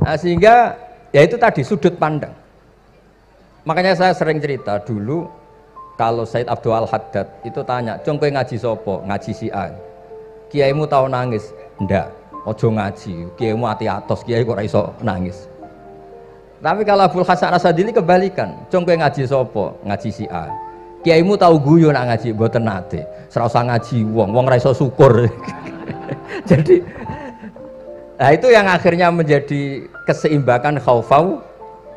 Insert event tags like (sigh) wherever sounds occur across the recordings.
Nah, sehingga ya itu tadi sudut pandang. Makanya saya sering cerita dulu kalau Said Abdul Al Haddad itu tanya, "Cung ngaji sopo? Ngaji si A." Kiaimu tahu nangis? Ndak. Ojo ngaji, kiaimu hati atas kiai kok iso nangis. Tapi kalau Abdul Hasan Asadili kebalikan, "Cung ngaji sopo? Ngaji si A." Kiaimu tahu guyu nak ngaji mboten nate. Serasa ngaji uang uang ra iso syukur. (laughs) Jadi Nah itu yang akhirnya menjadi keseimbangan khaufau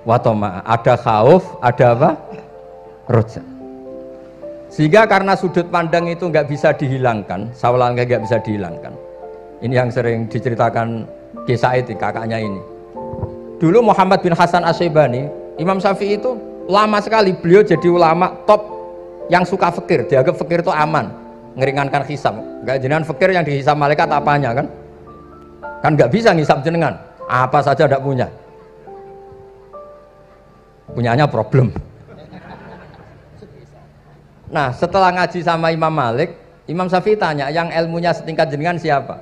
watoma. Ada khauf, ada apa? Roja. Sehingga karena sudut pandang itu nggak bisa dihilangkan, sawalangnya nggak bisa dihilangkan. Ini yang sering diceritakan kisah itu kakaknya ini. Dulu Muhammad bin Hasan Asyibani, Imam Syafi'i itu lama sekali beliau jadi ulama top yang suka fikir, dianggap fikir itu aman, ngeringankan hisam. Gak jenengan fikir yang dihisam malaikat apanya kan? kan nggak bisa ngisap jenengan apa saja tidak punya punyanya problem nah setelah ngaji sama Imam Malik Imam Safi tanya yang ilmunya setingkat jenengan siapa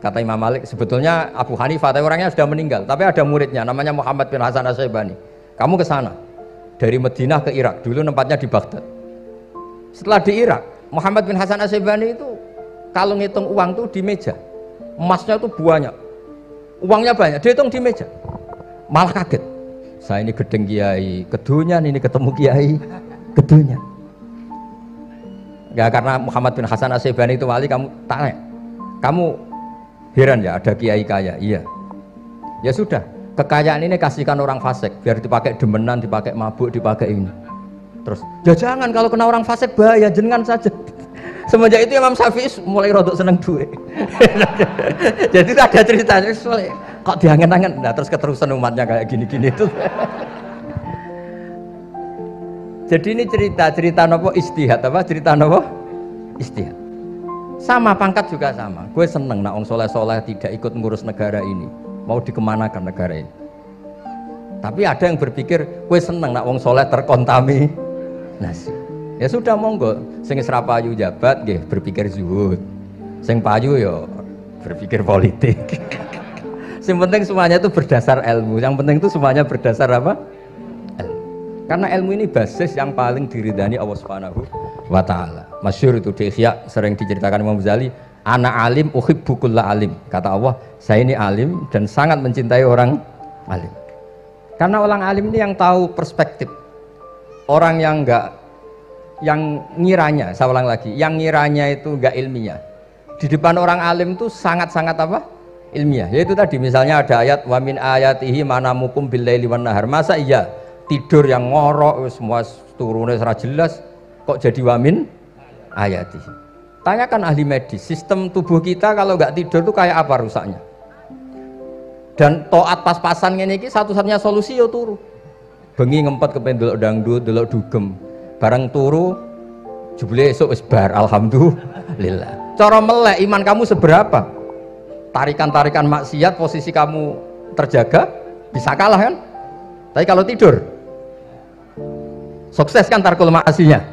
kata Imam Malik sebetulnya Abu Hanifah tapi orangnya sudah meninggal tapi ada muridnya namanya Muhammad bin Hasan Asyibani kamu ke sana dari Madinah ke Irak dulu tempatnya di Baghdad setelah di Irak Muhammad bin Hasan Asyibani itu kalau ngitung uang tuh di meja emasnya itu banyak uangnya banyak dihitung di meja malah kaget saya ini gedeng kiai kedunya ini ketemu kiai kedunya ya karena Muhammad bin Hasan Asyibani itu wali kamu tanya kamu heran ya ada kiai kaya iya ya sudah kekayaan ini kasihkan orang fasik biar dipakai demenan dipakai mabuk dipakai ini terus ya jangan kalau kena orang fasik bahaya jenengan saja (laughs) semenjak itu Imam Syafi'i mulai rodok seneng duit (laughs) jadi ada ceritanya soalnya kok diangen-angen nah terus keterusan umatnya kayak gini-gini itu (laughs) jadi ini cerita cerita nopo istihad apa cerita nopo istihad sama pangkat juga sama gue seneng nak soleh soleh tidak ikut ngurus negara ini mau dikemanakan negara ini tapi ada yang berpikir gue seneng nak wong soleh terkontaminasi nah, Ya sudah monggo, sing serapayu jabat nggih berpikir zuhud. Sing payu ya berpikir politik. (laughs) sing penting semuanya itu berdasar ilmu. Yang penting itu semuanya berdasar apa? Ilmu. Karena ilmu ini basis yang paling diridani Allah Subhanahu wa taala. Masyhur itu di sering diceritakan Imam Ghazali, anak alim uhibbu bukullah alim. Kata Allah, saya ini alim dan sangat mencintai orang alim. Karena orang alim ini yang tahu perspektif. Orang yang enggak yang ngiranya, saya ulang lagi, yang ngiranya itu enggak ilmiah. Di depan orang alim itu sangat-sangat apa? Ilmiah. Yaitu tadi misalnya ada ayat wamin ayatihi mana mukum billaili wan nahar. Masa iya tidur yang ngorok semua turunnya secara jelas kok jadi wamin ayatihi. Tanyakan ahli medis, sistem tubuh kita kalau nggak tidur tuh kayak apa rusaknya? Dan toat pas-pasan ini satu-satunya solusi ya turu. Bengi ngempet ke pendulok dangdut, delok dugem barang turu jubli esok wis bar alhamdulillah cara melek iman kamu seberapa tarikan-tarikan maksiat posisi kamu terjaga bisa kalah kan tapi kalau tidur sukses kan tarkul maksinya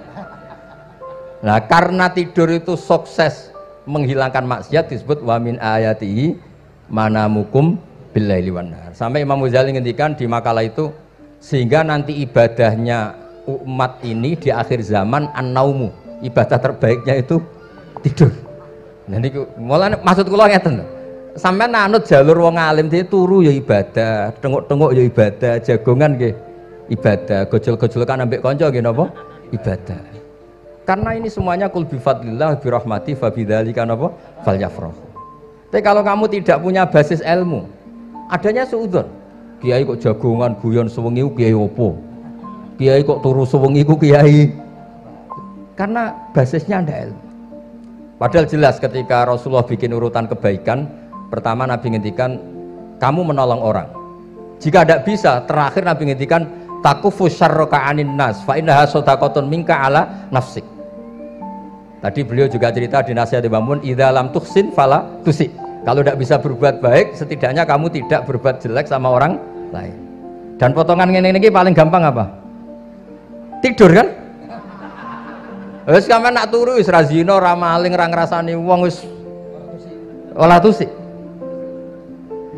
nah karena tidur itu sukses menghilangkan maksiat disebut wamin ayati manamukum billaili wanar sampai Imam Ghazali ngendikan di makalah itu sehingga nanti ibadahnya umat ini di akhir zaman annaumu ibadah terbaiknya itu tidur nah ini mulai maksud kula ngeten sampai nanut jalur wong alim dia turu ya ibadah tengok-tengok ya ibadah jagongan ke ibadah gojol-gojolkan ambek konco nggih apa ibadah karena ini semuanya kul bifadlillah birahmati apa fal falyafrahu tapi kalau kamu tidak punya basis ilmu adanya suudon kiai kok jagongan guyon sewengi kiai opo kiai kok turu suweng iku kiai karena basisnya ada. ilmu padahal jelas ketika Rasulullah bikin urutan kebaikan pertama Nabi ngintikan kamu menolong orang jika tidak bisa terakhir Nabi ngintikan takufu syarroka anin nas fa innaha sodakoton minka ala nafsik tadi beliau juga cerita di nasihat Imam idha lam tuksin fala tusik kalau tidak bisa berbuat baik setidaknya kamu tidak berbuat jelek sama orang lain dan potongan ini, ini paling gampang apa? tidur kan Terus sampean nak turu wis ra zina ra maling ra ngrasani wong wis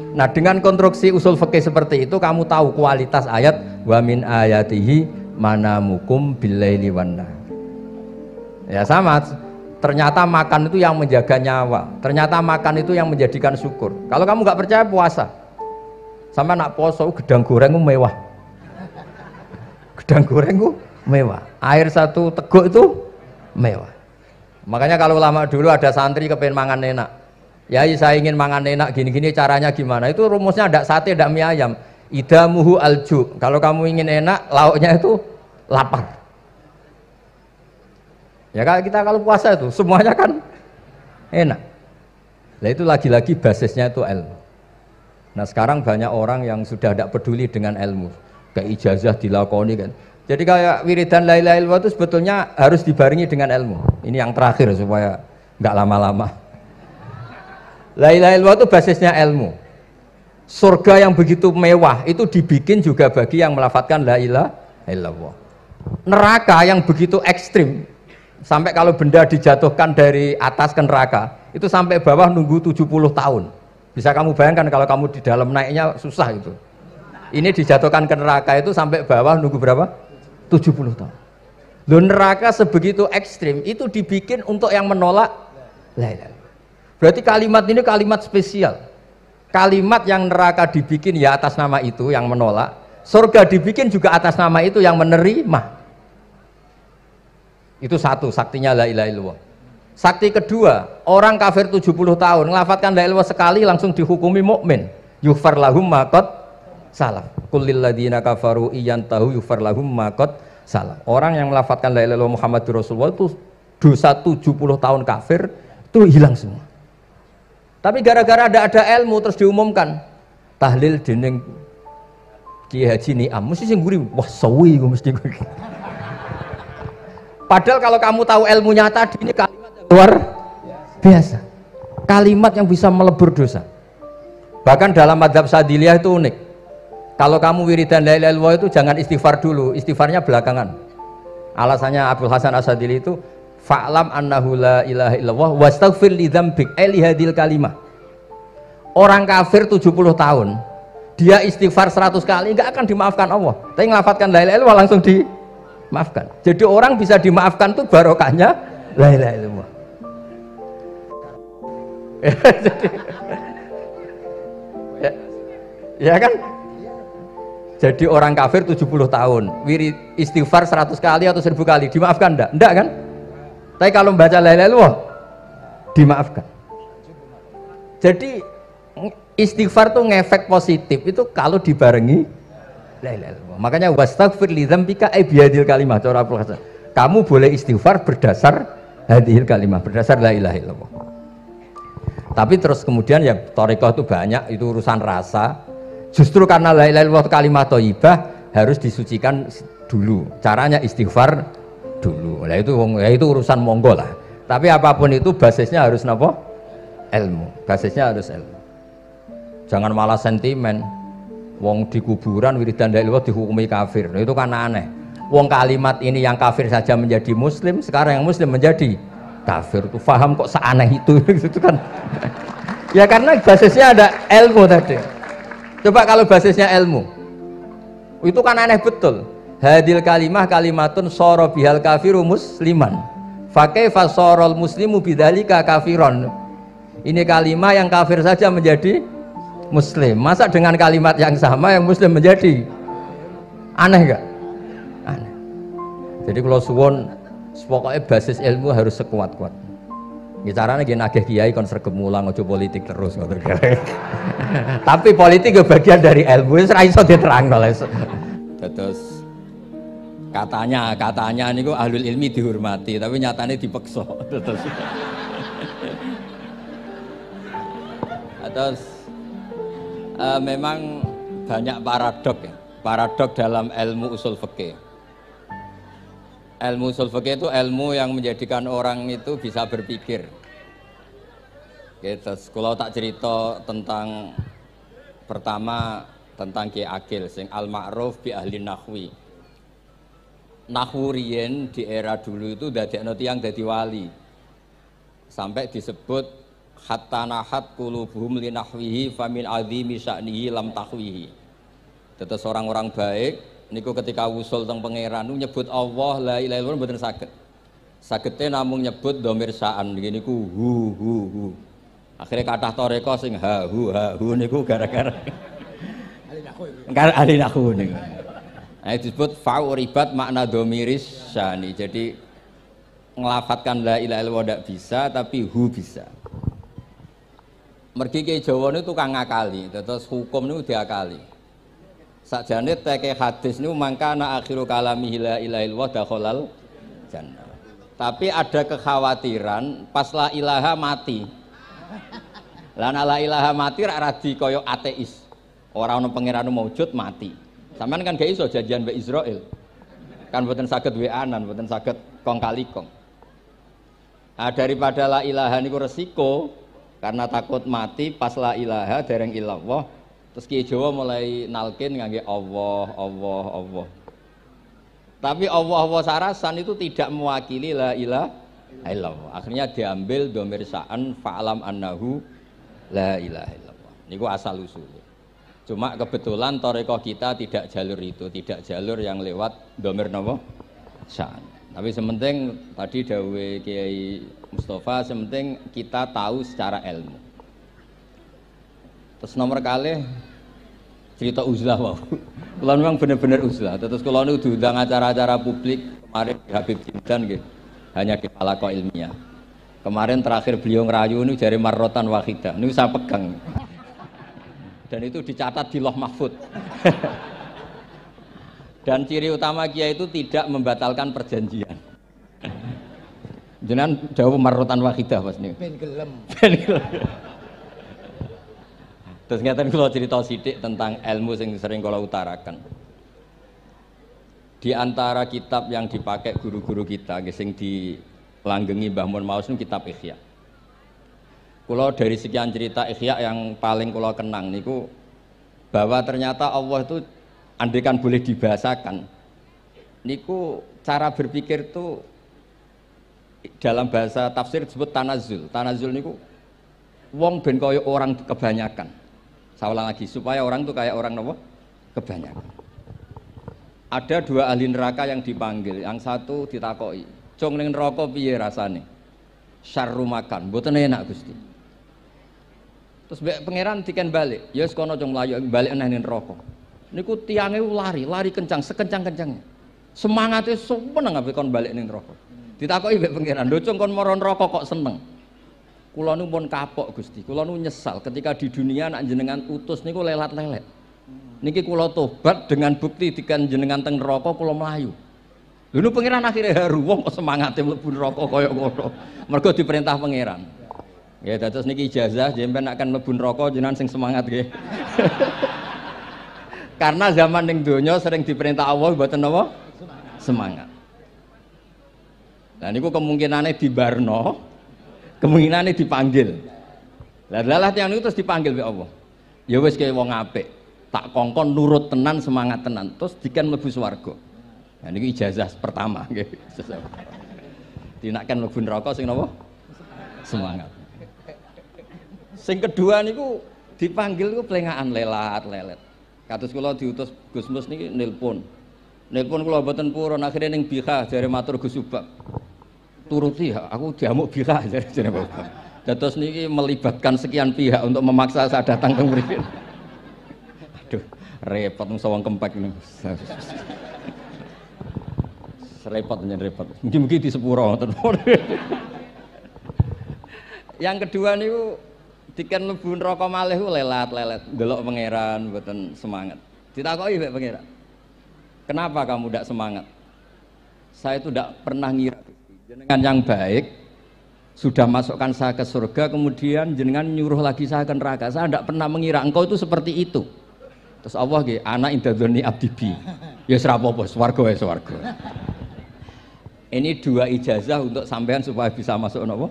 Nah dengan konstruksi usul fakih seperti itu kamu tahu kualitas ayat wa min ayatihi manamukum bilai wan Ya sama ternyata makan itu yang menjaga nyawa ternyata makan itu yang menjadikan syukur kalau kamu nggak percaya puasa sama nak poso gedang goreng mewah gedang gorengmu mewah. Air satu teguk itu mewah. Makanya kalau lama dulu ada santri kepengen mangan enak. Ya saya ingin mangan enak gini-gini caranya gimana? Itu rumusnya ada sate, ada mie ayam. Idamuhu alju. Kalau kamu ingin enak, lauknya itu lapar. Ya kalau kita kalau puasa itu semuanya kan enak. Nah itu lagi-lagi basisnya itu ilmu. Nah sekarang banyak orang yang sudah tidak peduli dengan ilmu. Kayak ijazah dilakoni kan. Jadi kayak wiridan la ilaha illallah itu sebetulnya harus dibarengi dengan ilmu. Ini yang terakhir supaya nggak lama-lama. La ilaha illallah itu basisnya ilmu. Surga yang begitu mewah itu dibikin juga bagi yang melafatkan la ilaha illallah. Neraka yang begitu ekstrim sampai kalau benda dijatuhkan dari atas ke neraka itu sampai bawah nunggu 70 tahun. Bisa kamu bayangkan kalau kamu di dalam naiknya susah itu. Ini dijatuhkan ke neraka itu sampai bawah nunggu berapa? 70 tahun. lo neraka sebegitu ekstrim itu dibikin untuk yang menolak Berarti kalimat ini kalimat spesial. Kalimat yang neraka dibikin ya atas nama itu yang menolak. Surga dibikin juga atas nama itu yang menerima. Itu satu, saktinya la ilaha illallah. Sakti kedua, orang kafir 70 tahun ngelafatkan la ilaha sekali langsung dihukumi mukmin. Yughfar lahum makot salah kulil ladina kafaru iyan tahu yufar lahum makot salah orang yang melafatkan la ilaha muhammad rasulullah itu dosa 70 tahun kafir itu hilang semua tapi gara-gara ada ada ilmu terus diumumkan tahlil dening Kiai Haji Niam mesti sing guri wah sewi gue mesti gue padahal kalau kamu tahu ilmunya tadi ini kalimat luar biasa kalimat yang bisa melebur dosa bahkan dalam madhab sadiliyah itu unik kalau kamu wiridan la ilaha illallah itu jangan istighfar dulu, istighfarnya belakangan. Alasannya Abdul Hasan Asadili itu fa'lam annahu la ilaha illallah wastaghfir li dzambik eh, hadil kalimah. Orang kafir 70 tahun, dia istighfar 100 kali nggak akan dimaafkan Allah. Tapi ngelafatkan la ilaha illallah langsung dimaafkan. Jadi orang bisa dimaafkan tuh barokahnya la ilaha illallah. (laughs) (laughs) Ya, ya kan? jadi orang kafir 70 tahun wirid istighfar 100 kali atau 1000 kali dimaafkan enggak? enggak kan? tapi kalau membaca lele ilaha dimaafkan jadi istighfar tuh ngefek positif itu kalau dibarengi makanya wastaghfir lidham dzambika ibiadil eh, kalimah kamu boleh istighfar berdasar hadil kalimah berdasar la ilaha illallah tapi terus kemudian ya torikoh itu banyak itu urusan rasa Justru karena la ilaha illallah kalimat thayyibah harus disucikan dulu. Caranya istighfar dulu. Ya itu ya itu urusan monggo lah. Tapi apapun itu basisnya harus apa? Ilmu. Basisnya harus ilmu. Jangan malah sentimen. Wong di kuburan wiridan la ilaha dihukumi kafir. Nah, itu kan aneh. Wong kalimat ini yang kafir saja menjadi muslim, sekarang yang muslim menjadi kafir. Tuh paham kok seaneh itu (laughs) itu kan. ya karena basisnya ada ilmu tadi. Coba kalau basisnya ilmu. Itu kan aneh betul. Hadil kalimah kalimatun soro bihal kafiru musliman. Fakaifa sorol muslimu bidalika kafiron. Ini kalimah yang kafir saja menjadi muslim. Masa dengan kalimat yang sama yang muslim menjadi aneh gak? Aneh. Jadi kalau suwon pokoknya basis ilmu harus sekuat-kuatnya ini ya, caranya gini nagih kiai kon sergap mulang aja politik terus kan? (laughs) Tapi politik itu bagian dari ilmu serai ra iso diterangno Terus katanya katanya gue ahlul ilmi dihormati tapi nyatanya dipeksa terus. (laughs) terus eh, memang banyak paradok ya. Paradok dalam ilmu usul fikih. Ilmu usul itu ilmu yang menjadikan orang itu bisa berpikir. Gitu. Kalau tak cerita tentang pertama tentang Ki Akil sing al ma'ruf bi ahli nahwi. Nahwurien di era dulu itu dadekno tiyang dadi wali. Sampai disebut hatta nahat qulubuhum linahwihi famin azimi sya'nihi lam tahwihi. Tetes orang-orang baik niku ketika wusul teng pangeran nyebut Allah la ilaha illallah mboten saged. Sagete namung nyebut dhamir saan ngene niku hu hu hu. Akhire kathah toreko sing ha hu ha hu niku gara-gara Enggak ada aku nih. Nah, disebut fauribat makna domiris sani. Jadi ngelafatkan la ilaha illallah tidak bisa, tapi hu bisa. Mergi ke Jawa ini tukang ngakali, terus hukum ini diakali. Sakjane teke hadis niku mangkana akhiru kalami la ilaha illallah dakhalal jannah. Tapi ada kekhawatiran pas la ilaha mati. Lan la ilaha mati ra radi kaya ateis. Ora ana pangeran maujud mati. Sampeyan kan gak iso janjian mbek Israel. Kan boten saged weanan, boten saged kong kali kong. Nah, daripada la ilaha niku resiko karena takut mati pas la ilaha dereng ilallah Terus Kiai Jawa mulai nalkin ngangge Allah, Allah, Allah. Tapi Allah Allah sarasan itu tidak mewakili la ilah illallah. Akhirnya diambil domir sa'an fa'lam annahu la ilaha illallah. Niku asal usul. Cuma kebetulan toreko kita tidak jalur itu, tidak jalur yang lewat domir nopo sa'an. Tapi sementing tadi dawe Kiai Mustafa, sementing kita tahu secara ilmu. Terus nomor kali cerita uzlah wow. Kalau memang benar-benar uzlah. Terus kalau nu diundang acara-acara publik kemarin di Habib Jindan gitu. Hanya di Palako Ilmiah. Kemarin terakhir beliau ngerayu ini dari Marrotan Wahidah. Ini saya pegang. Dan itu dicatat di Loh Mahfud. (laughs) Dan ciri utama Kia itu tidak membatalkan perjanjian. Jangan jauh Marrotan Wahidah mas ini Ben gelem. Ben gelem. Terus ngeten kula cerita sidik tentang ilmu sing sering kula utarakan. Di antara kitab yang dipakai guru-guru kita sing dilanggengi Mbah Mun Maus kitab Ihya. Kula dari sekian cerita Ihya yang paling kula kenang niku bahwa ternyata Allah itu andekan boleh dibahasakan niku cara berpikir tuh dalam bahasa tafsir disebut tanazul tanazul niku wong ben kaya orang kebanyakan saya lagi supaya orang tuh kayak orang nopo kebanyakan. Ada dua ahli neraka yang dipanggil. Yang satu ditakoi, cong ning rokok, piye rasane?" Syarru makan, mboten enak Gusti. Terus pangeran diken balik, "Ya wis kono cung layu balik nang rokok. neraka." Niku tiange lari, lari kencang, sekencang-kencangnya. Semangatnya sumeneng ape kon balik neng rokok. ditakoi mbek pangeran, "Lho cung kon moron neraka kok seneng?" Kulo nu pun kapok gusti. Kulo nu nyesal ketika di dunia anak jenengan utus niku lelat-lelet. Niki kulo tobat dengan bukti dikan jenengan teng rokok kulo melayu. Lalu pangeran akhirnya haru, wong ya melebur rokok koyok kono. Mergo diperintah pangeran. Ya terus niki ijazah jemben akan melebur rokok jenengan sing semangat nggih. (laughs) Karena zaman ning donya sering diperintah Allah buat apa? Semangat. dan niku kemungkinannya di Barno, Kemungkinan ini dipanggil lah lelah tiang itu terus dipanggil ya Allah ya wes kayak wong apik tak kongkon nurut tenan semangat tenan terus dikan lebih swarga nah ini ijazah pertama (laughs) dinakkan lebih rokok neraka sing napa semangat sing kedua niku dipanggil ku pelengahan lelat lelet katus kalau diutus Gusmus Mus niki nelpon nelpon kalau mboten purun akhirnya neng bika dari matur Gus Subak turuti ya aku diamuk aja, (laughs) jadi bapak terus niki melibatkan sekian pihak untuk memaksa saya datang ke murid aduh repot sawang kempek ini repot nih repot mungkin mungkin di sepuro yang kedua nih, diken lebu rokok malih lelat lelet delok pangeran buatan semangat kok iya pangeran kenapa kamu tidak semangat saya itu tidak pernah ngira Jenengan yang baik sudah masukkan saya ke surga, kemudian jenengan nyuruh lagi saya ke neraka. Saya tidak pernah mengira engkau itu seperti itu. Terus Allah gitu, anak indadoni abdibi. Ya serapopo, swargo ya swargo. Ini dua ijazah untuk sampean supaya bisa masuk nopo.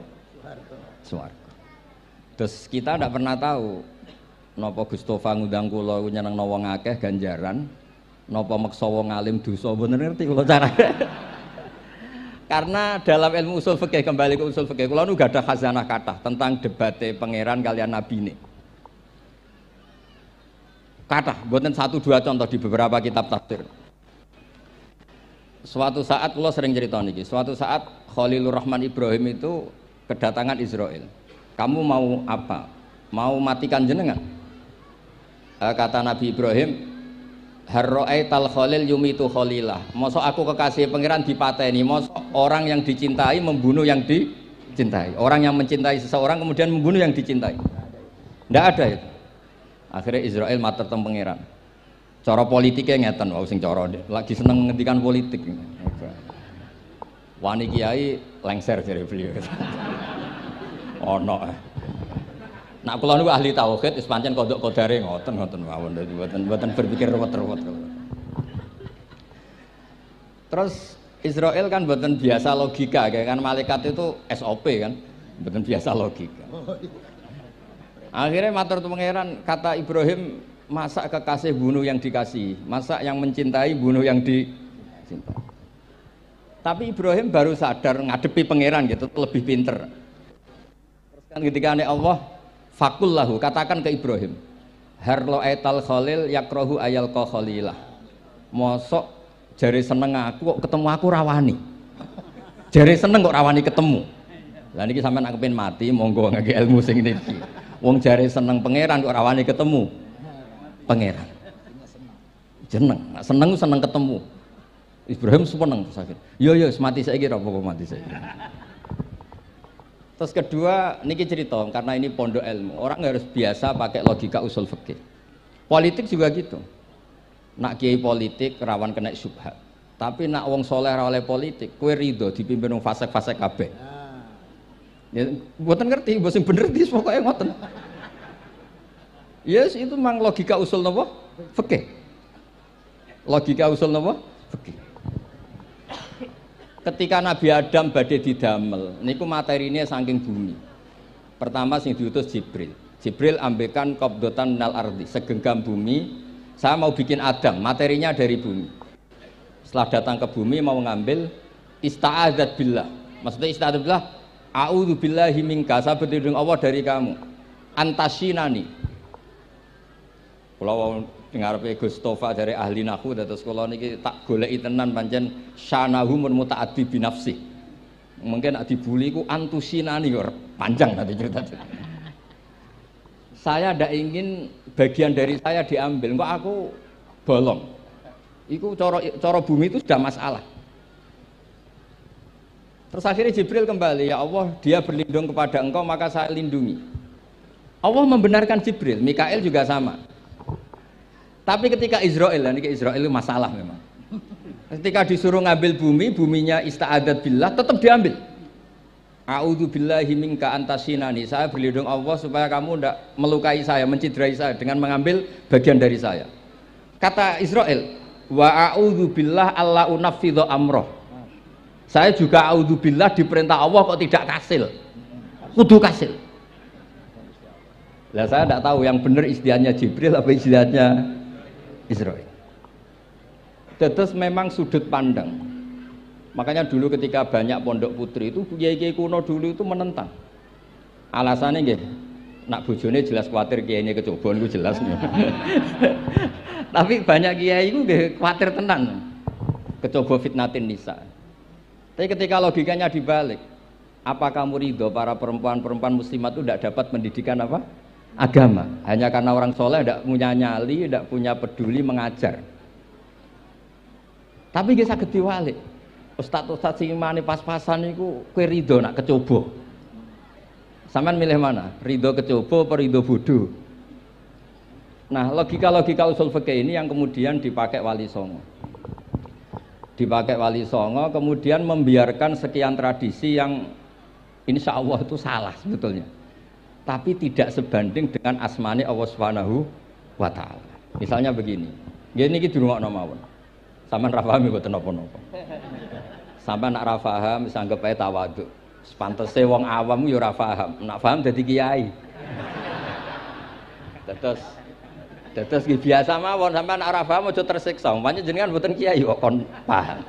Swargo. Terus kita tidak pernah tahu nopo Gustofa ngundang kula nyeneng nawa ngakeh ganjaran, nopo meksa wong alim dosa bener ngerti kula carane. Karena dalam ilmu usul fikih kembali ke usul fikih, kula nggak ada khazanah kata tentang debat pangeran kalian nabi ini. Kata, buatan satu dua contoh di beberapa kitab tafsir. Suatu saat kula sering cerita niki, suatu saat Khalilur Rahman Ibrahim itu kedatangan Israel. Kamu mau apa? Mau matikan jenengan? Eh, kata Nabi Ibrahim, Harro'ai tal khalil yumitu khalilah Masa aku kekasih pangeran dipateni Masa orang yang dicintai membunuh yang dicintai Orang yang mencintai seseorang kemudian membunuh yang dicintai Tidak ada itu Akhirnya Israel mater tentang pangeran Cara politiknya ngeten wau sing cara lagi seneng menghentikan politik. Wani kiai lengser jadi beliau. (laughs) Ono. oh, no. Nak kula niku ahli tauhid wis pancen kodok kodare ngoten ngoten mawon dadi mboten mboten berpikir ruwet-ruwet. Terus Israel kan mboten biasa logika kan malaikat itu SOP kan mboten biasa logika. Akhirnya matur pangeran kata Ibrahim masa kekasih bunuh yang dikasih, masa yang mencintai bunuh yang dicinta. Tapi Ibrahim baru sadar ngadepi pangeran gitu lebih pinter. Terus kan ketika aneh Allah Fakul lahu, katakan ke Ibrahim. Harlo etal khalil yakrohu ayal ko khalilah. Mosok jari seneng aku kok ketemu aku rawani. Jari seneng kok rawani ketemu. Lah niki sampean aku pengen mati monggo ngake ilmu sing niki. Wong jari seneng pangeran kok rawani ketemu. Pangeran. Jeneng, seneng seneng ketemu. Ibrahim seneng terus akhir. Yo yo mati saiki ra mati saiki. Terus kedua, niki cerita karena ini pondok ilmu. Orang harus biasa pakai logika usul fikih. Politik juga gitu. Nak kiai politik rawan kena subhat. Tapi nak wong soleh oleh politik, kue rido dipimpin wong fasek-fasek kabe. Ya, buatan ngerti, buatan bener di pokoknya ngoten. Yes, itu mang logika usul nopo fikih. Logika usul nopo fikih ketika Nabi Adam badai didamel niku materinya saking bumi pertama sing diutus Jibril Jibril ambekan kopdotan nal ardi segenggam bumi saya mau bikin Adam materinya dari bumi setelah datang ke bumi mau ngambil ista'adat bila, maksudnya ista'adat billah a'udhu billahi minka saya berlindung Allah dari kamu antasinani kalau ngarepe Gustofa dari ahli nahu dados kula niki tak goleki tenan pancen syanahu mun mutaaddi binafsi. Mungkin nak dibuli ku antusinani yo panjang nanti cerita. saya ndak ingin bagian dari saya diambil, kok aku bolong. Iku coro coro bumi itu sudah masalah. Terus akhirnya Jibril kembali, ya Allah, dia berlindung kepada engkau maka saya lindungi. Allah membenarkan Jibril, Mikael juga sama. Tapi ketika Israel, ini ke Israel itu masalah memang. Ketika disuruh ngambil bumi, buminya ista'adat billah tetap diambil. A'udhu billahi minka antasinani. Saya berlindung Allah supaya kamu tidak melukai saya, mencidrai saya dengan mengambil bagian dari saya. Kata Israel, wa a'udhu billah Allah unafidho amroh. Saya juga a'udhu billah diperintah Allah kok tidak kasil. Kudu kasil. Lah saya tidak tahu yang benar istilahnya Jibril apa istilahnya Israel. Tetes memang sudut pandang. Makanya dulu ketika banyak pondok putri itu kiai-kiai kuno dulu itu menentang. Alasannya gitu, nak bojone jelas khawatir kiainya kecobaan niku jelas. (laughs) Tapi banyak kiai itu kekhawatir khawatir tenan. Kecoba fitnatin nisa. Tapi ketika logikanya dibalik, apa kamu ridho para perempuan-perempuan muslimat itu tidak dapat pendidikan apa? agama. Hanya karena orang soleh tidak punya nyali, tidak punya peduli mengajar. Tapi kita sakit Ustadz Ustadz sing mana pas-pasan itu kue rido nak kecoba. Saman milih mana? Rido kecoba perido budu. bodoh? Nah logika-logika usul fikih ini yang kemudian dipakai wali songo dipakai wali songo kemudian membiarkan sekian tradisi yang insya Allah itu salah sebetulnya tapi tidak sebanding dengan asmani Allah Subhanahu wa taala. Misalnya begini. Gini iki dirungokno mawon. Sampeyan ra paham ya, mboten napa-napa. Sampeyan nak ra paham sanggep ae tawadhu. Sepantese wong awam yo ya ra paham. Nak paham dadi kiai. Tetes terus biasa mawon sampeyan nak ra paham aja tersiksa. Wani jenengan mboten kiai kok kon paham.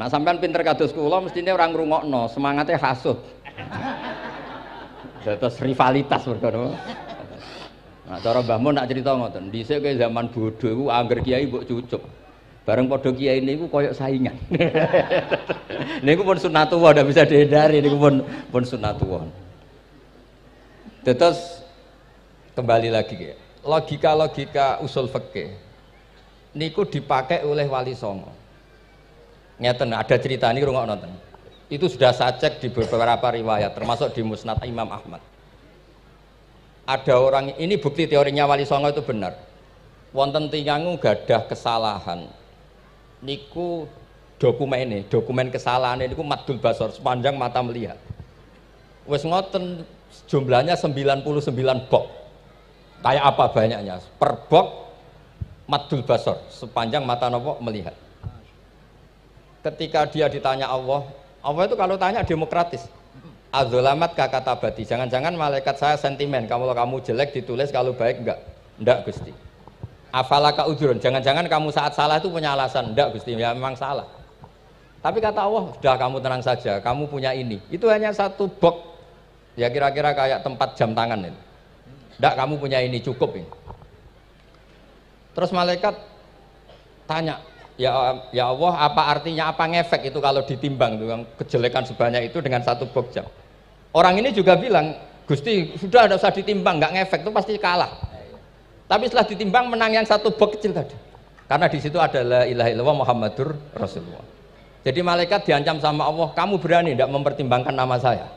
Nah sampean pinter kados kula mestine ora ngrungokno, Semangatnya hasud. Terus rivalitas mergo. Nah, cara Mbah Mun nak cerita di dhisik ke zaman bodho iku angger kiai mbok cucuk. Bareng padha kiai ini, niku koyok saingan. (laughs) niku pun sunatua ndak bisa dihindari niku pun pun sunatua. Terus kembali lagi ya. Logika-logika usul fikih niku dipakai oleh Wali Songo. Ngeten ada cerita ini rungok nonton. Itu sudah saya cek di beberapa riwayat, termasuk di Musnad Imam Ahmad. Ada orang ini bukti teorinya Wali Songo itu benar. Wonten tingangu gadah kesalahan. Niku dokumen ini, dokumen kesalahan ini, ku madul basor sepanjang mata melihat. Wes ngoten jumlahnya 99 box. Kayak apa banyaknya? Per box madul basor sepanjang mata nopo melihat. Ketika dia ditanya Allah, Allah itu kalau tanya demokratis. Azulamat kakak tabati. Jangan-jangan malaikat saya sentimen. Kalau kamu jelek ditulis, kalau baik enggak. Enggak Gusti. Afalaka ujurun. Jangan-jangan kamu saat salah itu punya alasan. Enggak Gusti, ya memang salah. Tapi kata Allah, sudah kamu tenang saja. Kamu punya ini. Itu hanya satu box. Ya kira-kira kayak tempat jam tangan ini. Enggak kamu punya ini cukup ini. Terus malaikat tanya, Ya, ya Allah, apa artinya, apa ngefek itu kalau ditimbang dengan kejelekan sebanyak itu dengan satu box Orang ini juga bilang, Gusti, sudah ada usah ditimbang, nggak ngefek, itu pasti kalah. Tapi setelah ditimbang menang yang satu box kecil tadi. Karena di situ adalah Ilahi Allah Muhammadur Rasulullah. Jadi malaikat diancam sama Allah, kamu berani tidak mempertimbangkan nama saya?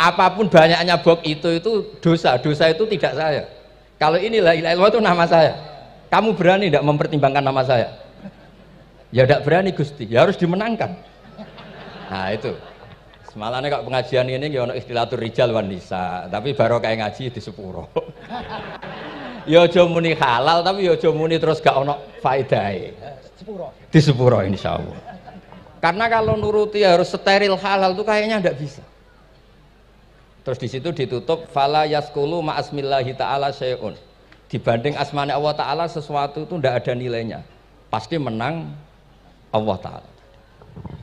Apapun banyaknya box itu itu dosa, dosa itu tidak saya. Kalau inilah Ilahi Allah itu nama saya. Kamu berani tidak mempertimbangkan nama saya? Ya tidak berani Gusti, ya harus dimenangkan. Nah itu. semalanya kalau pengajian ini ya istilah istilatur rijal wan nisa, tapi baru kayak ngaji di sepuro. ya jauh muni halal tapi ya jauh muni terus gak onok faedah Di sepuro Insya Allah. Karena kalau nuruti ya harus steril halal itu kayaknya tidak bisa. Terus di situ ditutup fala yaskulu ma'asmillahi ta'ala syai'un dibanding asmane Allah Ta'ala sesuatu itu tidak ada nilainya pasti menang Allah Ta'ala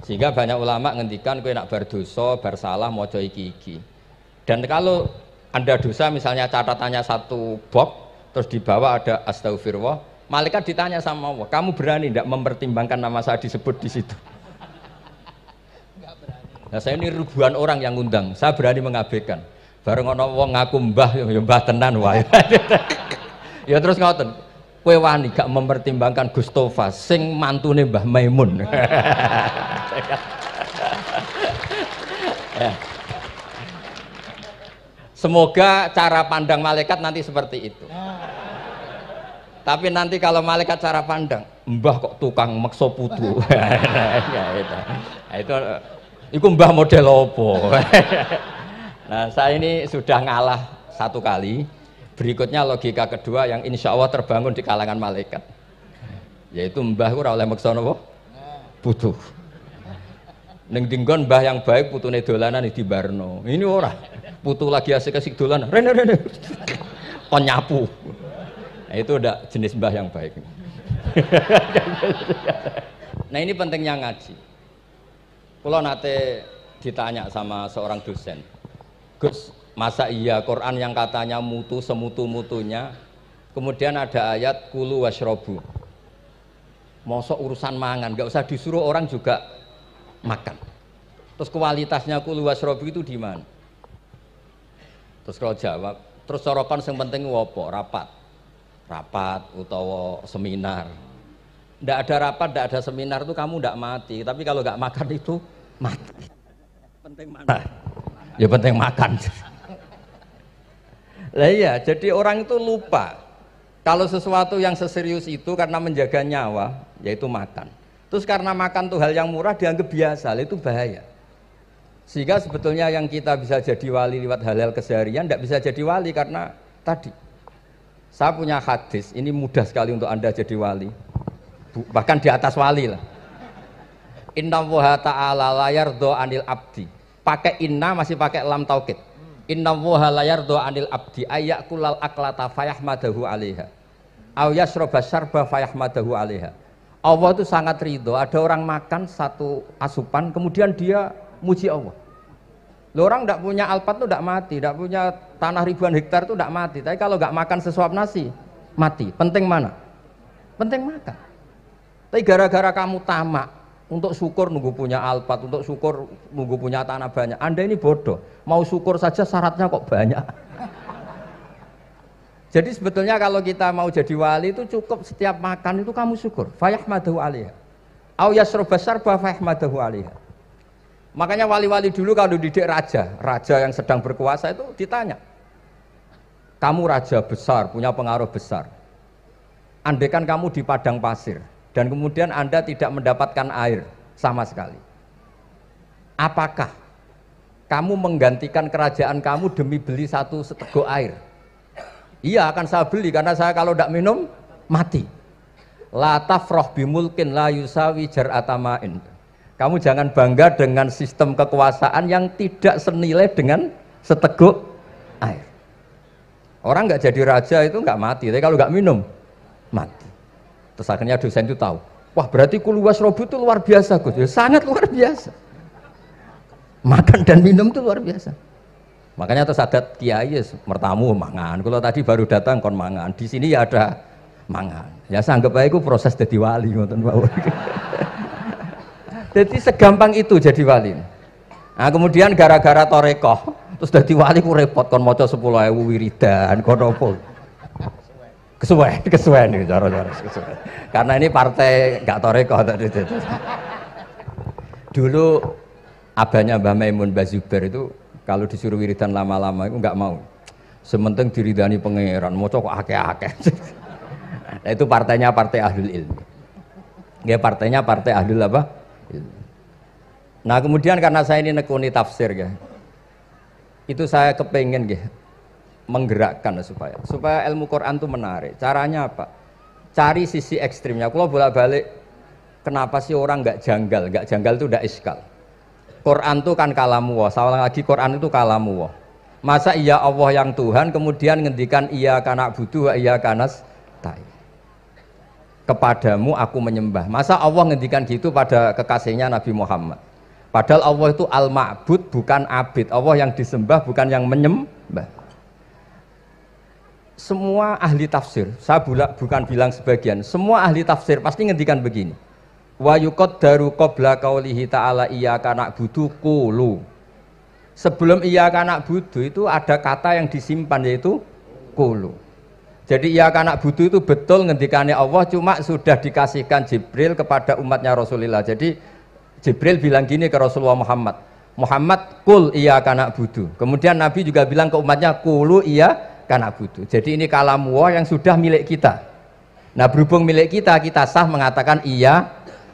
sehingga banyak ulama ngendikan kue nak berdosa, bersalah, mau iki-iki dan kalau anda dosa misalnya catatannya satu box terus di bawah ada astagfirullah malaikat ditanya sama Allah kamu berani tidak mempertimbangkan nama saya disebut di situ Nah, saya ini ribuan orang yang ngundang, saya berani mengabaikan. Bareng ngono wong ngaku mbah, ya mbah tenan wae. (laughs) ya terus ngoten kue wani gak mempertimbangkan Gustofa sing mantune Mbah Maimun (laughs) Semoga cara pandang malaikat nanti seperti itu. Tapi nanti kalau malaikat cara pandang, mbah kok tukang makso putu. (laughs) Ya, ya, itu nah, itu mbah model opo. (laughs) nah, saya ini sudah ngalah satu kali. Berikutnya logika kedua yang insya Allah terbangun di kalangan malaikat. Yaitu mbah ora oleh maksa napa? Butuh. Neng dinggon mbah yang baik putune dolanan di Barno. Ini ora. Putu lagi asik-asik dolanan. Rene rene. Kon nyapu. Nah, itu udah jenis mbah yang baik. nah ini pentingnya ngaji. Kalau nate ditanya sama seorang dosen, Gus, Masa iya Quran yang katanya mutu semutu-mutunya. Kemudian ada ayat kulu wasrobu. Mosok urusan mangan, nggak usah disuruh orang juga makan. Terus kualitasnya kulu wasrobu itu di mana? Terus kalau jawab, terus sorokan yang penting wopo, rapat. Rapat utawa seminar. ndak ada rapat, ndak ada seminar itu kamu ndak mati. Tapi kalau nggak makan itu mati. Penting mana? Ya penting makan. Lah iya, jadi orang itu lupa kalau sesuatu yang seserius itu karena menjaga nyawa, yaitu makan. Terus karena makan tuh hal yang murah dianggap biasa, itu bahaya. Sehingga sebetulnya yang kita bisa jadi wali lewat halal hal keseharian tidak bisa jadi wali karena tadi. Saya punya hadis, ini mudah sekali untuk Anda jadi wali. Bahkan di atas wali lah. Inna ta'ala layar do anil abdi. Pakai inna masih pakai lam taukid. Inna muha layar anil abdi ayak kulal aklata fayah madahu alaiha. Au roba syarba fayah madahu alaiha. Allah itu sangat ridho. Ada orang makan satu asupan, kemudian dia muji Allah. Lo orang tidak punya alpat tuh tidak mati, tidak punya tanah ribuan hektar tuh tidak mati. Tapi kalau nggak makan sesuap nasi, mati. Penting mana? Penting makan. Tapi gara-gara kamu tamak, untuk syukur nunggu punya alpat, untuk syukur nunggu punya tanah banyak. Anda ini bodoh. Mau syukur saja syaratnya kok banyak. (laughs) Jadi sebetulnya kalau kita mau jadi wali itu cukup setiap makan itu kamu syukur. Fayahmadahu aliyah. Au yasrobasar besar fayahmadahu aliyah. Makanya wali-wali dulu kalau didik raja, raja yang sedang berkuasa itu ditanya. Kamu raja besar, punya pengaruh besar. Andekan kamu di padang pasir, dan kemudian Anda tidak mendapatkan air sama sekali. Apakah kamu menggantikan kerajaan kamu demi beli satu seteguk air? Iya akan saya beli karena saya kalau tidak minum mati. Latafroh bimulkin la yusawi jar'atamain. Kamu jangan bangga dengan sistem kekuasaan yang tidak senilai dengan seteguk air. Orang nggak jadi raja itu nggak mati, tapi kalau nggak minum mati. Terus akhirnya dosen itu tahu. Wah berarti kuluas robu itu luar biasa Gus. Ya, sangat luar biasa. Makan dan minum itu luar biasa. Makanya terus ada kiai ya, mertamu mangan. Kalau tadi baru datang kon mangan. Di sini ya ada mangan. Ya sanggup aja proses jadi wali ngoten (laughs) Jadi segampang itu jadi wali. Nah, kemudian gara-gara torekoh terus jadi wali ku repot kon maca 10.000 wiridan kon opo kesuwen (laughs) kesuwen iki cara-cara kesuwen karena ini partai gak toreko tadi dulu abahnya Mbah Maimun Mbah Zuber itu kalau disuruh wiridan lama-lama itu nggak mau sementing diridani pangeran mau akeh-akeh (laughs) nah, itu partainya partai ahlul ilmi ya partainya partai ahlul apa nah kemudian karena saya ini nekuni tafsir ya itu saya kepengen gitu ya, menggerakkan supaya supaya ilmu Quran itu menarik. Caranya apa? Cari sisi ekstrimnya. Kalau bolak-balik, kenapa sih orang nggak janggal? Nggak janggal itu udah iskal. Quran itu kan kalamu wah. Salah lagi Quran itu kalamu wah. Masa iya Allah yang Tuhan kemudian ngendikan iya karena butuh iya kanas tay. Kepadamu aku menyembah. Masa Allah ngendikan gitu pada kekasihnya Nabi Muhammad. Padahal Allah itu al-ma'bud bukan abid. Allah yang disembah bukan yang menyembah semua ahli tafsir, saya bukan bilang sebagian, semua ahli tafsir pasti ngendikan begini. Wa yukot daru qabla kaulihi ta'ala iya kanak budu kulu. Sebelum iya kanak budu itu ada kata yang disimpan yaitu kulu. Jadi iya kanak budu itu betul ngendikannya Allah cuma sudah dikasihkan Jibril kepada umatnya Rasulullah. Jadi Jibril bilang gini ke Rasulullah Muhammad. Muhammad kul iya kanak budu. Kemudian Nabi juga bilang ke umatnya kulu iya karena butuh. Jadi ini Allah yang sudah milik kita. Nah berhubung milik kita, kita sah mengatakan iya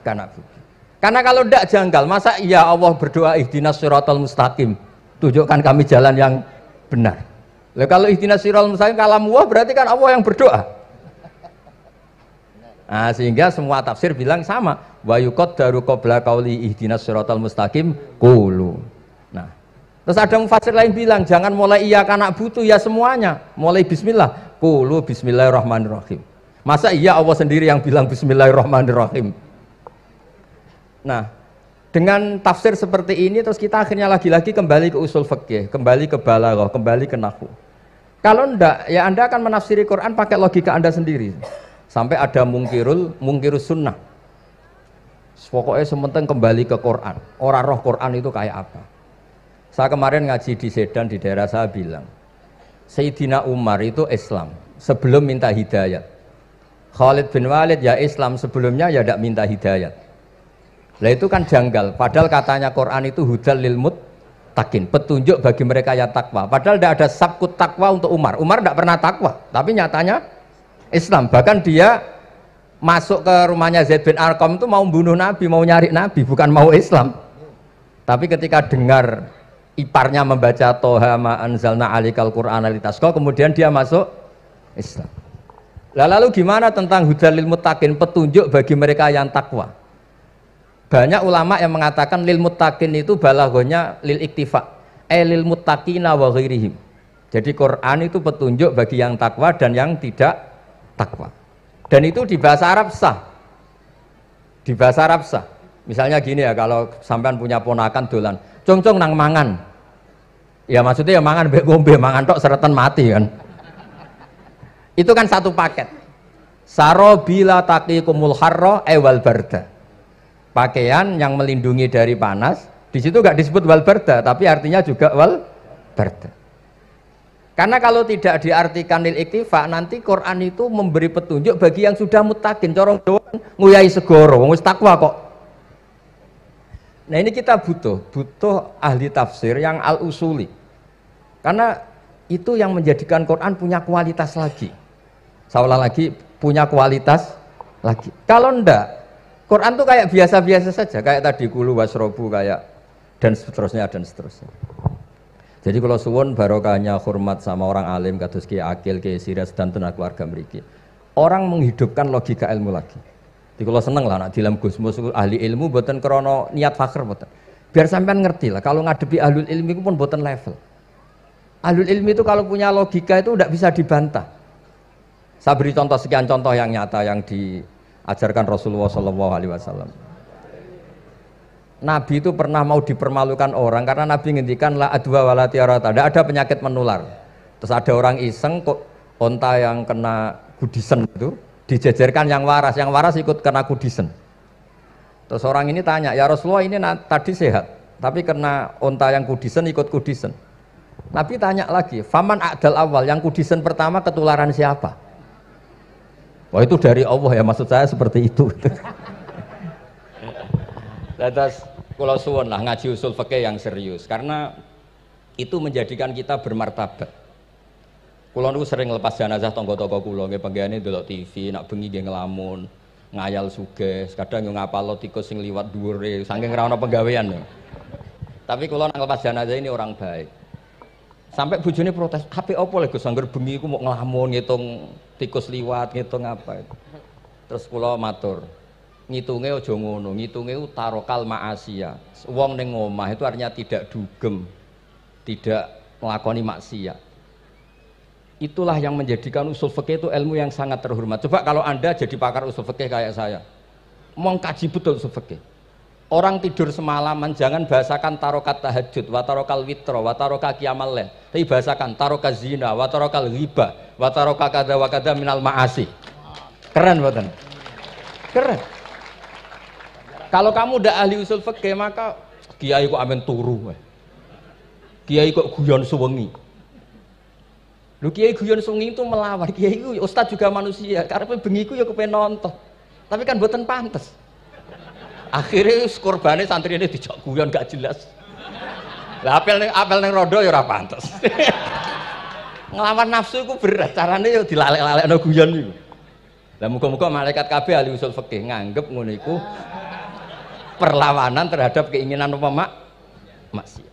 karena butuh. Karena kalau tidak janggal, masa iya Allah berdoa ihdinas suratul mustaqim. Tunjukkan kami jalan yang benar. Lalu kalau ihdinas suratul mustaqim Allah berarti kan Allah yang berdoa. Nah, sehingga semua tafsir bilang sama. Wa darukobla qabla qauli ihdinas suratul mustaqim kulu. Terus ada mufasir lain bilang, jangan mulai iya karena butuh ya semuanya. Mulai bismillah. Kulu bismillahirrahmanirrahim. Masa iya Allah sendiri yang bilang bismillahirrahmanirrahim? Nah, dengan tafsir seperti ini terus kita akhirnya lagi-lagi kembali ke usul fikih, kembali ke balaghah, kembali ke nahwu. Kalau ndak ya Anda akan menafsiri Quran pakai logika Anda sendiri. Sampai ada mungkirul, mungkirus sunnah. Pokoknya sementing kembali ke Quran. Orang roh Quran itu kayak apa? Saya kemarin ngaji di Sedan di daerah saya bilang, Sayyidina Umar itu Islam sebelum minta hidayat. Khalid bin Walid ya Islam sebelumnya ya tidak minta hidayat. Nah itu kan janggal. Padahal katanya Quran itu hudal lil Mut takin, petunjuk bagi mereka yang takwa. Padahal tidak ada sabkut takwa untuk Umar. Umar tidak pernah takwa, tapi nyatanya Islam. Bahkan dia masuk ke rumahnya Zaid bin Arkom itu mau bunuh Nabi, mau nyari Nabi, bukan mau Islam. Tapi ketika dengar iparnya membaca toha ma'anzalna alikal qur'an alitasko kemudian dia masuk Islam nah, lalu gimana tentang hudalil mutakin petunjuk bagi mereka yang takwa banyak ulama yang mengatakan lil mutakin itu balahonya lil iktifa eh lil mutakina wa ghairihim jadi Quran itu petunjuk bagi yang takwa dan yang tidak takwa dan itu di bahasa Arab sah di bahasa Arab sah misalnya gini ya kalau sampean punya ponakan dolan Cungcung nang mangan. Ya maksudnya ya mangan be gombe mangan tok seretan mati kan. Itu kan satu paket. Saro bila kumul harro ewal eh, berda. Pakaian yang melindungi dari panas, di situ nggak disebut wal berda, tapi artinya juga wal berda. Karena kalau tidak diartikan lil iktifa, nanti Quran itu memberi petunjuk bagi yang sudah mutakin. Corong doan nguyai segoro, ngustakwa takwa kok Nah ini kita butuh, butuh ahli tafsir yang al-usuli. Karena itu yang menjadikan Quran punya kualitas lagi. Seolah lagi punya kualitas lagi. Kalau enggak, Quran tuh kayak biasa-biasa saja, kayak tadi kulu wasrobu kayak dan seterusnya dan seterusnya. Jadi kalau suwon barokahnya hormat sama orang alim kados Ki Akil, Ki Siras dan tenaga keluarga meriki. Orang menghidupkan logika ilmu lagi. Jadi kalau seneng lah, nak dalam gusmus ahli ilmu buatan krono niat fakir buatan. Biar sampean ngerti lah, kalau ngadepi ahli ilmi itu pun buatan level. Ahli ilmi itu kalau punya logika itu tidak bisa dibantah. Saya beri contoh sekian contoh yang nyata yang diajarkan Rasulullah Shallallahu Alaihi Wasallam. Nabi itu pernah mau dipermalukan orang karena Nabi ngendikan la adwa wala tidak ada penyakit menular. Terus ada orang iseng kok onta yang kena gudisen itu, dijejerkan yang waras, yang waras ikut kena kudisen. Terus orang ini tanya, ya Rasulullah ini tadi sehat, tapi kena onta yang kudisen ikut kudisen. Nabi tanya lagi, faman akdal awal, yang kudisen pertama ketularan siapa? Wah oh, itu dari Allah ya, maksud saya seperti itu. (laughs) Lantas kalau suwon lah ngaji usul fakih yang serius, karena itu menjadikan kita bermartabat Kulo niku sering lepas jenazah tangga-tangga kulo nggih panggihane delok TV, nak bengi nggih ngelamun, ngayal suges, kadang yo ngapalo tikus sing liwat dhuwure saking ora ana penggawean. Tapi kulo nak lepas jenazah ini orang baik. Sampai bujune protes, HP opo lek Gus anggar bengi iku mau ngelamun ngitung tikus liwat, ngitung apa?" Terus kulo matur, "Ngitunge aja ngono, ngitunge utarokal ma'asia." Wong ning omah itu artinya tidak dugem, tidak melakoni maksiat Itulah yang menjadikan usul fikih itu ilmu yang sangat terhormat. Coba kalau Anda jadi pakar usul fikih kayak saya, mau kaji betul usul fikih. Orang tidur semalaman jangan bahasakan tarokat tahajud, watarokal witro, wataroka kiamal leh. Tapi bahasakan taroka zina, watarokal riba, wataroka kada wakada minal maasi. Keren buatan. Keren. Kalau kamu udah ahli usul fikih maka kiai kok amin turu. Kiai kok guyon suwengi Lu kiai guyon sungi itu melawan. Kiai itu ustad juga manusia. Karena bengiku ya kepen nonton. Tapi kan buatan pantas. Akhirnya skorbannya santri ini dijak guyon gak jelas. apel neng apel neng rodo ya rapantas. pantes. (laughs) Ngelawan nafsu itu berat. Caranya ya dilalek-lalek no guyon itu. Dan muka-muka malaikat KB ahli usul fikih nganggep nguniku perlawanan terhadap keinginan umat maksiat.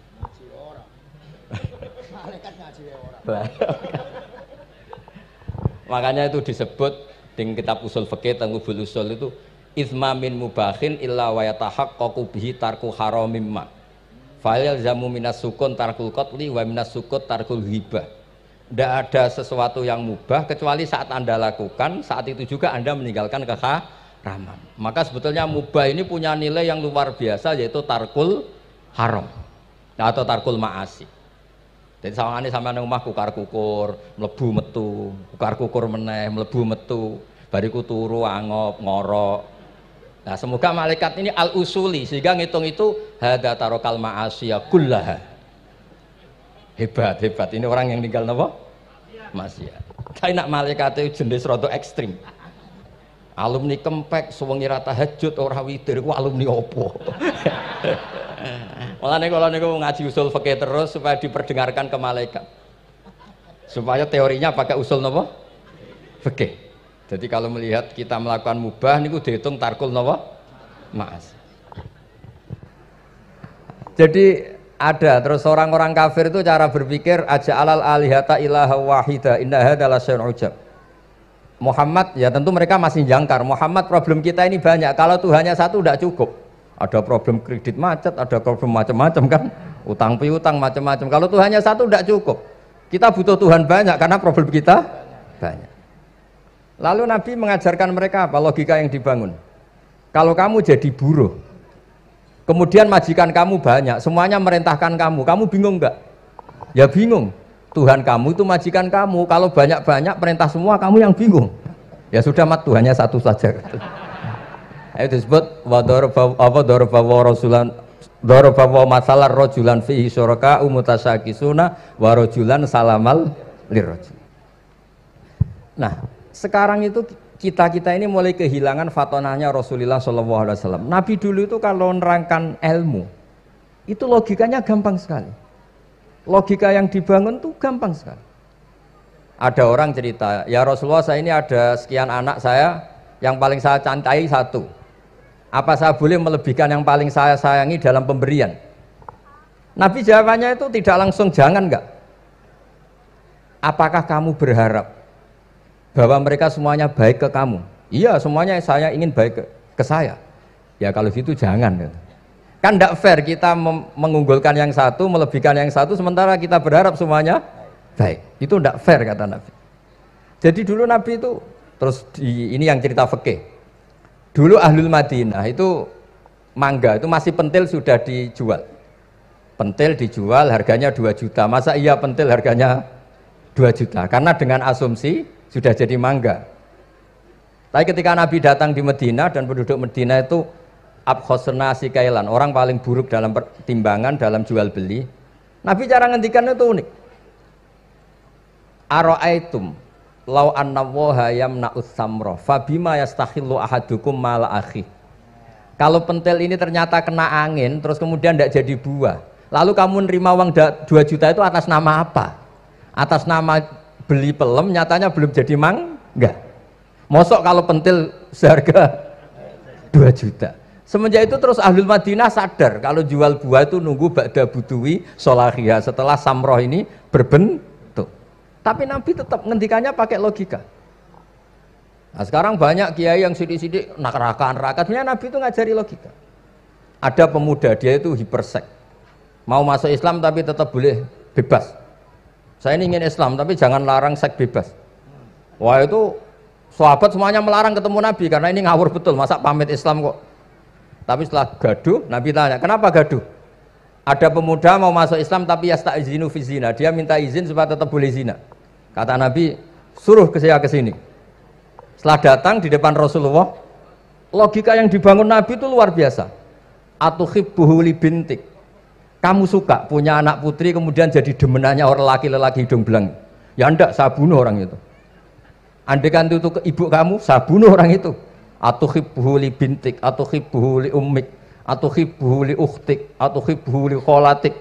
Makanya itu disebut di kitab usul fikih tentang usul usul itu isma min mubahin illa wa yatahaqqaqu bihi tarku ma Fa yalzamu minas sukun tarkul qatli wa minas sukut tarkul ghibah tidak ada sesuatu yang mubah kecuali saat anda lakukan saat itu juga anda meninggalkan keharaman maka sebetulnya mubah ini punya nilai yang luar biasa yaitu tarkul haram atau tarkul maasi jadi sawangane sampean nang omah kukar-kukur, mlebu metu, kukar-kukur meneh, mlebu metu, bariku turu angop, ngorok. Nah, semoga malaikat ini al-usuli sehingga ngitung itu hada tarokal ma'asiya kullah. Hebat, hebat. Ini orang yang tinggal nopo? Maasiya. Tapi nak malaikat itu jenis rada ekstrim. Alumni kempek, suwengi rata tahajud, orang witir, alumni opo. (laughs) Mulane kalau niku ngaji usul fikih terus supaya diperdengarkan ke malaikat. Supaya teorinya pakai usul nopo? Fikih. Jadi kalau melihat kita melakukan mubah nih gue dihitung tarkul nopo? Ma'as. Jadi ada terus orang-orang kafir itu cara berpikir aja alal alihata ilaha wahida inna adalah syai'un ujab Muhammad ya tentu mereka masih jangkar Muhammad problem kita ini banyak kalau Tuhannya satu tidak cukup ada problem kredit macet, ada problem macam-macam kan. Utang piutang macam-macam. Kalau Tuhannya satu tidak cukup. Kita butuh Tuhan banyak karena problem kita banyak. Lalu Nabi mengajarkan mereka apa logika yang dibangun. Kalau kamu jadi buruh, kemudian majikan kamu banyak, semuanya merintahkan kamu, kamu bingung nggak? Ya bingung. Tuhan kamu itu majikan kamu, kalau banyak-banyak perintah semua kamu yang bingung. Ya sudah mat Tuhannya satu saja ayo disebut wa dorba apa wa rasulan dorba wa masalah rojulan fihi syuraka umutasakisuna wa rojulan salamal lirojul nah sekarang itu kita kita ini mulai kehilangan fatonahnya Rasulullah Shallallahu Alaihi Wasallam. Nabi dulu itu kalau nerangkan ilmu, itu logikanya gampang sekali. Logika yang dibangun tuh gampang sekali. Ada orang cerita, ya Rasulullah saya ini ada sekian anak saya, yang paling saya cantai satu. Apa saya boleh melebihkan yang paling saya sayangi dalam pemberian? Nabi jawabannya itu tidak langsung jangan enggak. Apakah kamu berharap bahwa mereka semuanya baik ke kamu? Iya, semuanya saya ingin baik ke, ke saya. Ya kalau gitu jangan. Gitu. Kan tidak fair kita mengunggulkan yang satu, melebihkan yang satu, sementara kita berharap semuanya baik. Itu tidak fair kata Nabi. Jadi dulu Nabi itu terus di, ini yang cerita fakih Dulu Ahlul Madinah itu mangga itu masih pentil sudah dijual. Pentil dijual harganya 2 juta. Masa iya pentil harganya 2 juta? Karena dengan asumsi sudah jadi mangga. Tapi ketika Nabi datang di Madinah dan penduduk Madinah itu abkhosna sikailan, orang paling buruk dalam pertimbangan, dalam jual beli. Nabi cara ngendikan itu unik. Aro'aitum, lau annallaha yamna samra fabima yastahillu ahadukum mala akhi kalau pentil ini ternyata kena angin terus kemudian tidak jadi buah lalu kamu nerima uang 2 juta itu atas nama apa? atas nama beli pelem nyatanya belum jadi mang? enggak mosok kalau pentil seharga 2 (laughs) juta semenjak itu terus ahlul Madinah sadar kalau jual buah itu nunggu Ba'da Butuwi solahiyah setelah samroh ini berben tapi Nabi tetap ngendikannya pakai logika. Nah sekarang banyak kiai yang sidik-sidik nak rakaan rakaatnya Nabi itu ngajari logika. Ada pemuda dia itu hipersek, mau masuk Islam tapi tetap boleh bebas. Saya ini ingin Islam tapi jangan larang sek bebas. Wah itu sahabat semuanya melarang ketemu Nabi karena ini ngawur betul. Masa pamit Islam kok? Tapi setelah gaduh, Nabi tanya, kenapa gaduh? Ada pemuda mau masuk Islam tapi ya tak izinu fizina. Dia minta izin supaya tetap boleh zina. Kata Nabi, suruh ke saya ke sini. Setelah datang di depan Rasulullah, logika yang dibangun Nabi itu luar biasa. Atuhib buhuli bintik. Kamu suka punya anak putri kemudian jadi demenannya orang laki-laki hidung belang. Ya ndak, saya orang itu. Andekan itu ke ibu kamu, saya orang itu. Atuhib buhuli bintik, atuhib buhuli ummik atau hibhu li ukhtik atau hibhu li kholatik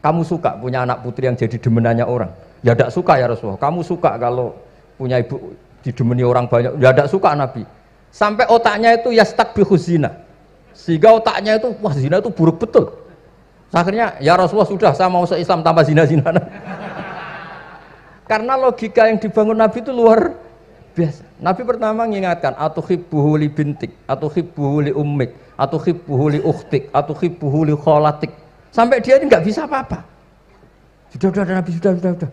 kamu suka punya anak putri yang jadi demenannya orang ya tidak suka ya Rasulullah kamu suka kalau punya ibu didemeni orang banyak ya tidak suka Nabi sampai otaknya itu ya stuck di zina sehingga otaknya itu wah zina itu buruk betul akhirnya ya Rasulullah sudah saya mau se-Islam tanpa zina-zina (laughs) karena logika yang dibangun Nabi itu luar biasa. Nabi pertama mengingatkan atau hibbuhu li bintik, atau hibbuhu umik atau hibbuhu uktik atau hibbuhu li kholatik. Sampai dia ini nggak bisa apa-apa. Sudah, sudah, Nabi sudah, sudah, sudah.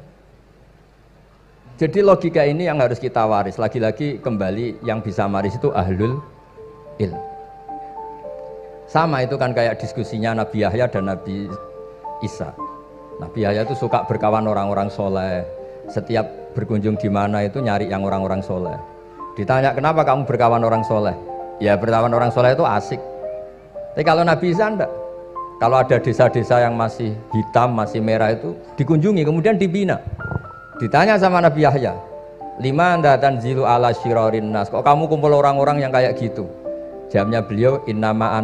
Jadi logika ini yang harus kita waris. Lagi-lagi kembali yang bisa waris itu ahlul ilm. Sama itu kan kayak diskusinya Nabi Yahya dan Nabi Isa. Nabi Yahya itu suka berkawan orang-orang soleh. Setiap berkunjung di mana itu nyari yang orang-orang soleh. Ditanya kenapa kamu berkawan orang soleh? Ya berkawan orang soleh itu asik. Tapi kalau Nabi Isa enggak. Kalau ada desa-desa yang masih hitam, masih merah itu dikunjungi, kemudian dibina. Ditanya sama Nabi Yahya, lima anda zilu ala shirorin nas. Kok kamu kumpul orang-orang yang kayak gitu? Jamnya beliau innama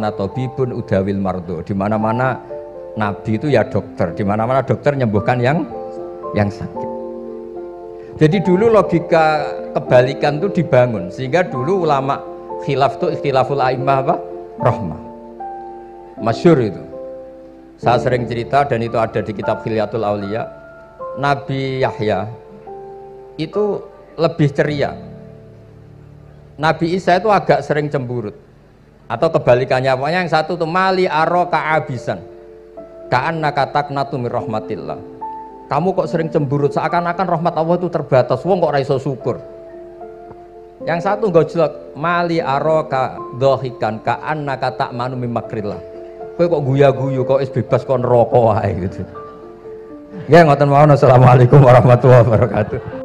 pun udawil mardo. Di mana-mana Nabi itu ya dokter, di mana-mana dokter menyembuhkan yang yang sakit. Jadi dulu logika kebalikan itu dibangun sehingga dulu ulama khilaf itu ikhtilaful a'immah apa? Rahmah. Masyur itu. Saya sering cerita dan itu ada di kitab Khiliatul Aulia. Nabi Yahya itu lebih ceria. Nabi Isa itu agak sering cemburut atau kebalikannya pokoknya yang satu itu mali aro kaabisan kaan nakatak natumir rahmatillah kamu kok sering cemburut seakan-akan rahmat Allah itu terbatas wong kok raiso syukur yang satu enggak jelek mali aroka dohikan ka anna kata manu mimakrillah kue kok guya guyu kok is bebas kok neraka wae gitu ya ngoten mawon assalamualaikum warahmatullahi wabarakatuh